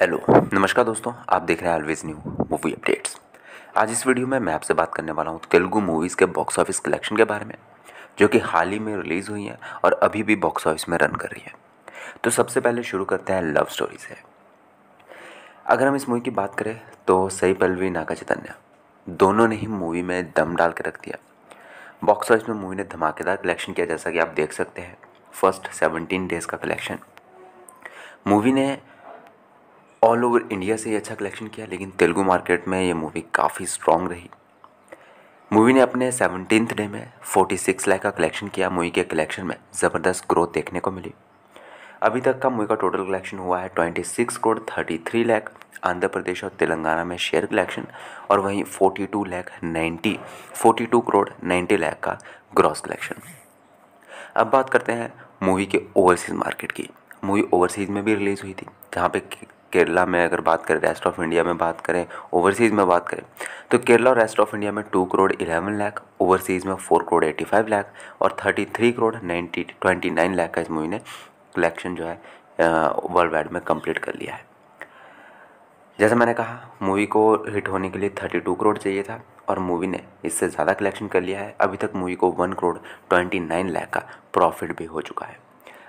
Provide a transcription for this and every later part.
hello नमस्कार दोस्तों आप देख रहे हैं ऑलवेज न्यू मूवी अपडेट्स आज इस वीडियो में मैं आपसे बात करने वाला हूँ तेलुगु मूवीज़ के बॉक्स ऑफिस कलेक्शन के बारे में जो कि हाल ही में रिलीज़ हुई है और अभी भी बॉक्स ऑफिस में रन कर रही है तो सबसे पहले शुरू करते हैं लव स्टोरी से अगर हम इस मूवी की बात करें तो सई पल्लवी नागा चैतन्य दोनों ने ही मूवी में दम डाल के रख दिया बॉक्स ऑफिस में मूवी ने धमाकेदार कलेक्शन किया जैसा कि आप देख सकते हैं फर्स्ट सेवनटीन डेज़ का कलेक्शन मूवी ने ऑल ओवर इंडिया से ये अच्छा कलेक्शन किया लेकिन तेलुगु मार्केट में ये मूवी काफ़ी स्ट्रॉन्ग रही मूवी ने अपने सेवनटीन डे में 46 लाख का कलेक्शन किया मूवी के कलेक्शन में ज़बरदस्त ग्रोथ देखने को मिली अभी तक का मूवी का टोटल कलेक्शन हुआ है 26 करोड़ थर्टी थ्री लैख आंध्र प्रदेश और तेलंगाना में शेयर कलेक्शन और वहीं 42 ninety forty two crore 90 lakh का ग्रॉस कलेक्शन अब बात करते हैं मूवी के ओवरसीज़ मार्केट की मूवी ओवरसीज़ में भी रिलीज़ हुई थी जहाँ पे केरला में अगर बात करें रेस्ट ऑफ इंडिया में बात करें ओवरसीज़ में बात करें तो केरला और रेस्ट ऑफ इंडिया में two crore eleven lakh overseas में four crore eighty five lakh और thirty three crore ninety twenty nine lakh का इस मूवी ने कलेक्शन जो है वर्ल्ड वाइड में कंप्लीट कर लिया है जैसे मैंने कहा मूवी को हिट होने के लिए थर्टी टू करोड़ चाहिए था और मूवी ने इससे ज़्यादा कलेक्शन कर लिया है अभी तक मूवी को one crore twenty nine lakh का प्रॉफिट भी हो चुका है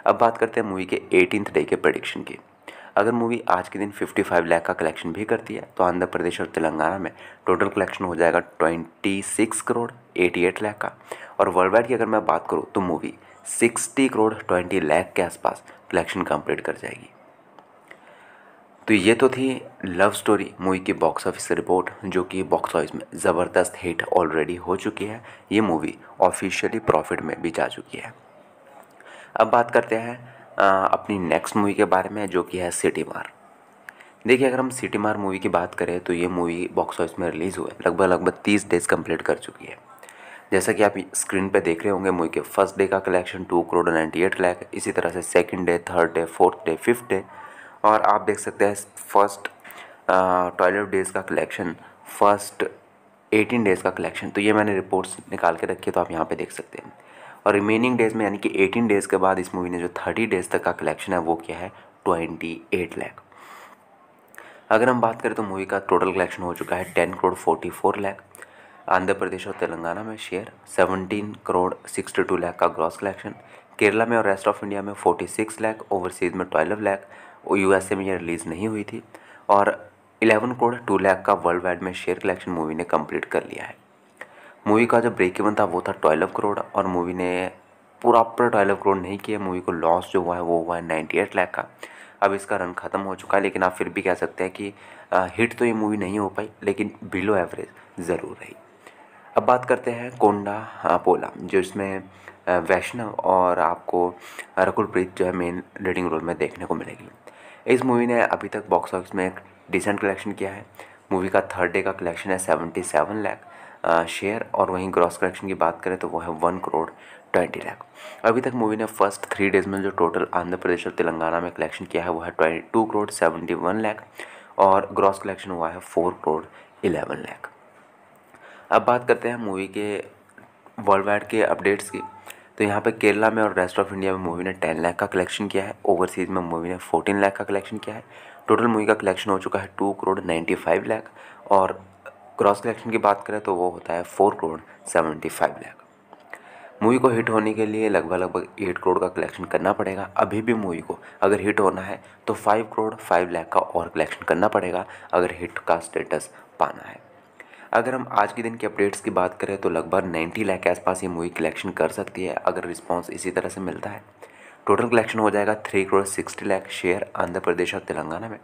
अब बात करते हैं मूवी के एटीनथ डे के प्रडिक्शन की अगर मूवी आज के दिन 55 लाख का कलेक्शन भी करती है तो आंध्र प्रदेश और तेलंगाना में टोटल कलेक्शन हो जाएगा 26 करोड़ 88 लाख का और वर्ल्ड वाइड की अगर मैं बात करूँ तो मूवी 60 करोड़ 20 लाख के आसपास कलेक्शन कंप्लीट कर जाएगी तो ये तो थी लव स्टोरी मूवी की बॉक्स ऑफिस रिपोर्ट जो कि बॉक्स ऑफिस में ज़बरदस्त हिट ऑलरेडी हो चुकी है ये मूवी ऑफिशियली प्रॉफिट में भी जा चुकी है अब बात करते हैं अपनी नेक्स्ट मूवी के बारे में जो कि है सिटी मार देखिए अगर हम सिटी मार मूवी की बात करें तो ये मूवी बॉक्स ऑफिस में रिलीज़ हुए लगभग लगभग तीस डेज कंप्लीट कर चुकी है जैसा कि आप स्क्रीन पे देख रहे होंगे मूवी के फर्स्ट डे का collection two crore ninety eight lakh इसी तरह से second day third day fourth day fifth day और आप देख सकते हैं फर्स्ट ट्वेल्व डेज़ का कलेक्शन फर्स्ट एटीन डेज़ का कलेक्शन तो ये मैंने रिपोर्ट्स निकाल के रखी है तो आप यहाँ पे देख सकते हैं और रिमेनिंग डेज़ में यानी कि 18 डेज़ के बाद इस मूवी ने जो 30 डेज़ तक का कलेक्शन है वो क्या है 28 लैख अगर हम बात करें तो मूवी का टोटल कलेक्शन हो चुका है 10 करोड़ 44 लाख आंध्र प्रदेश और तेलंगाना में शेयर 17 करोड़ 62 लाख का ग्रॉस कलेक्शन केरला में और रेस्ट ऑफ इंडिया में 46 लाख ओवरसीज़ में 12 लाख यूएसए में ये रिलीज़ नहीं हुई थी और 11 करोड़ 2 लाख का वर्ल्ड वाइड में शेयर कलेक्शन मूवी ने कंप्लीट कर लिया है मूवी का जो ब्रेक इवन था वो था ट्वेल्व करोड़ और मूवी ने पूरा प्रॉपर ट्वेल्व करोड़ नहीं किया मूवी को लॉस जो हुआ है वो हुआ है नाइन्टी एट लैख का अब इसका रन ख़त्म हो चुका है लेकिन आप फिर भी कह सकते हैं कि आ, हिट तो ये मूवी नहीं हो पाई लेकिन बिलो एवरेज ज़रूर रही अब बात करते हैं कोंडा पोला जो इसमें वैष्णव और आपको रकुलप्रीत जो है मेन लीडिंग रोल में देखने को मिलेगी इस मूवी ने अभी तक बॉक्स ऑफिस में एक डिसेंट कलेक्शन किया है मूवी का थर्ड डे का कलेक्शन है सेवेंटी सेवन लैख शेयर और वहीं ग्रॉस कलेक्शन की बात करें तो वो है वन करोड़ ट्वेंटी लाख अभी तक मूवी ने फर्स्ट थ्री डेज में जो टोटल आंध्र प्रदेश और तेलंगाना में कलेक्शन किया है वो है twenty two crore seventy one lakh और ग्रॉस कलेक्शन हुआ है फोर करोड़ इलेवन लाख अब बात करते हैं मूवी के वर्ल्ड वाइड के अपडेट्स की तो यहाँ पे केरला में और रेस्ट ऑफ इंडिया में मूवी ने टेन लाख का कलेक्शन किया है ओवरसीज़ में मूवी ने फोर्टीन लाख का कलेक्शन किया है टोटल मूवी का कलेक्शन हो चुका है two crore ninety five lakh और क्रॉस कलेक्शन की बात करें तो वो होता है four crore seventy five lakh movie को हिट होने के लिए लगभग लगभग एट करोड़ का कलेक्शन करना पड़ेगा अभी भी मूवी को अगर हिट होना है तो फाइव करोड़ फाइव लाख का और कलेक्शन करना पड़ेगा अगर हिट का स्टेटस पाना है अगर हम आज के दिन के अपडेट्स की बात करें तो लगभग नाइन्टी लाख के आसपास ये मूवी कलेक्शन कर सकती है अगर रिस्पॉन्स इसी तरह से मिलता है टोटल कलेक्शन हो जाएगा three crore sixty lakh share Andhra Pradesh और तेलंगाना में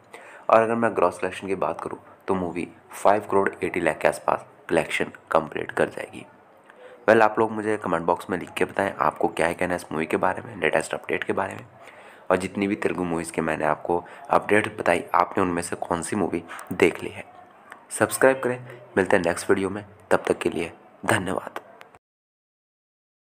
और अगर मैं ग्रॉस कलेक्शन की बात करूँ तो movie five crore eighty lakh के आसपास कलेक्शन कंप्लीट कर जाएगी वेल well, आप लोग मुझे कमेंट बॉक्स में लिख के बताएं आपको क्या है कहना है इस मूवी के बारे में लेटेस्ट अपडेट के बारे में और जितनी भी तेलुगु मूवीज़ के मैंने आपको अपडेट बताई आपने उनमें से कौन सी मूवी देख ली है सब्सक्राइब करें मिलते हैं नेक्स्ट वीडियो में तब तक के लिए धन्यवाद